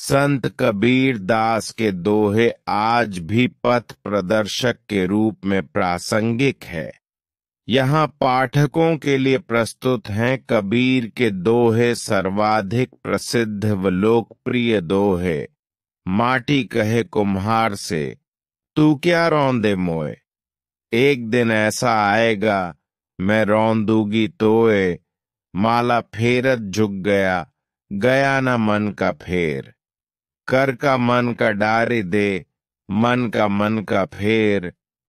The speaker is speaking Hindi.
संत कबीर दास के दोहे आज भी पथ प्रदर्शक के रूप में प्रासंगिक है यहाँ पाठकों के लिए प्रस्तुत हैं कबीर के दोहे सर्वाधिक प्रसिद्ध व लोकप्रिय दोहे माटी कहे कुम्हार से तू क्या रौंदे मोए एक दिन ऐसा आएगा मैं रौंदूगी तोए माला फेरत झुक गया गया ना मन का फेर कर का मन का डारे दे मन का मन का फेर